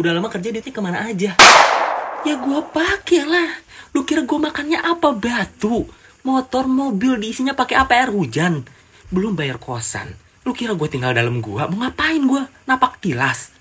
Udah lama kerja dia kemana aja? Ya gue pake lah. Lu kira gue makannya apa batu? Motor, mobil diisinya pakai air hujan. Belum bayar kosan. Lu kira gue tinggal dalam gua? Mau ngapain gua? Napak tilas.